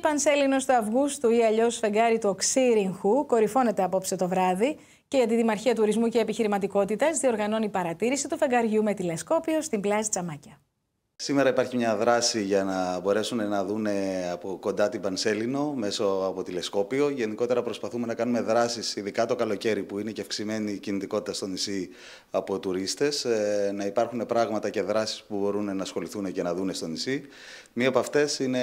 Πηγή Πανσέλινο του Αυγούστου ή αλλιώς φεγγάρι του Οξύριγχου κορυφώνεται απόψε το βράδυ και η Αντιδημαρχία Τουρισμού και Επιχειρηματικότητας διοργανώνει παρατήρηση του φεγγαριού με τηλεσκόπιο στην Πλάση Τσαμάκια. Σήμερα υπάρχει μια δράση για να μπορέσουν να δουν από κοντά την Πανσέλινο μέσω από τηλεσκόπιο. Γενικότερα προσπαθούμε να κάνουμε δράσεις, ειδικά το καλοκαίρι που είναι και αυξημένη η κινητικότητα στο νησί από τουρίστες, ε, να υπάρχουν πράγματα και δράσεις που μπορούν να ασχοληθούν και να δουν στο νησί. Μία από αυτές είναι,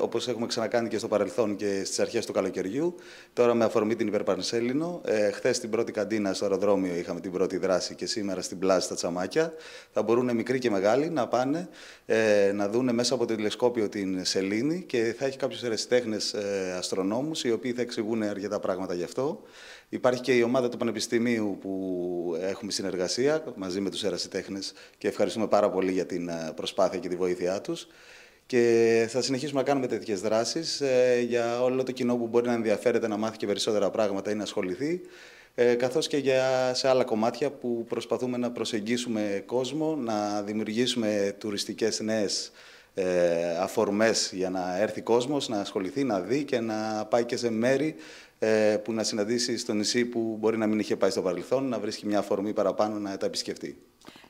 όπως έχουμε ξανακάνει και στο παρελθόν και στις αρχές του καλοκαιριού, τώρα με αφορμή την Υπερπανσέλινο. Ε, Χθες στην πρώτη καντίνα στο αεροδρόμιο είχαμε την πρώτη δράση και σήμερα στην πλάση στα Τσαμάκια. Θα μπορούν μικροί και μεγάλοι να πάνε ε, να δουν μέσα από το τηλεσκόπιο την σελήνη και θα έχει κάποιους ερεσιτέχνες ε, οι οποίοι θα εξηγούν αρκετά πράγματα γι' αυτό. Υπάρχει και η ομάδα του Πανεπιστημίου που έχουμε συνεργασία μαζί με τους ερασιτέχνε και ευχαριστούμε πάρα πολύ για την ε, προσπάθεια και τη βοήθειά τους και θα συνεχίσουμε να κάνουμε τέτοιες δράσεις ε, για όλο το κοινό που μπορεί να ενδιαφέρεται να μάθει και περισσότερα πράγματα ή να ασχοληθεί, ε, καθώς και για, σε άλλα κομμάτια που προσπαθούμε να προσεγγίσουμε κόσμο, να δημιουργήσουμε τουριστικές νέες ε, αφορμές για να έρθει κόσμος, να ασχοληθεί, να δει και να πάει και σε μέρη ε, που να συναντήσει στο νησί που μπορεί να μην είχε πάει στο παρελθόν, να βρίσκει μια αφορμή παραπάνω να τα επισκεφτεί.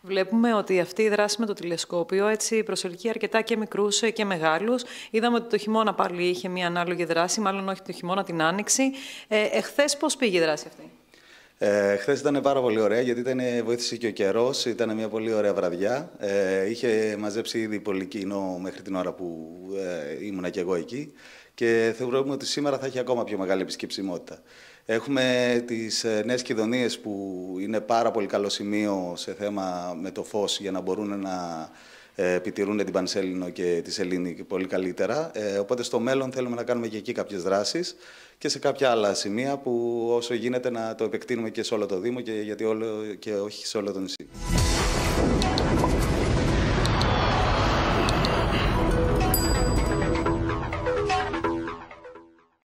Βλέπουμε ότι αυτή η δράση με το τηλεσκόπιο έτσι προσελκύει αρκετά και μικρούς και μεγάλους. Είδαμε ότι το χειμώνα πάλι είχε μια ανάλογη δράση, μάλλον όχι το χειμώνα, την άνοιξη. Ε, Εχθές πώς πήγε η δράση αυτή. Ε, Χθες ήταν πάρα πολύ ωραία γιατί ήταν, βοήθησε και ο καιρός. Ήταν μια πολύ ωραία βραδιά. Ε, είχε μαζέψει ήδη πολύ κοινό μέχρι την ώρα που ε, ήμουνα και εγώ εκεί. Και θεωρούμε ότι σήμερα θα έχει ακόμα πιο μεγάλη επισκεψιμότητα. Έχουμε τις ε, νέες κοινωνίες που είναι πάρα πολύ καλό σημείο σε θέμα με το φως για να μπορούν να ε, επιτηρούν την Πανσέλινο και τη Σελήνη πολύ καλύτερα. Ε, οπότε στο μέλλον θέλουμε να κάνουμε και εκεί κάποιες δράσεις και σε κάποια άλλα σημεία που όσο γίνεται να το επεκτείνουμε και σε όλο το Δήμο και, γιατί όλο, και όχι σε όλο το νησί.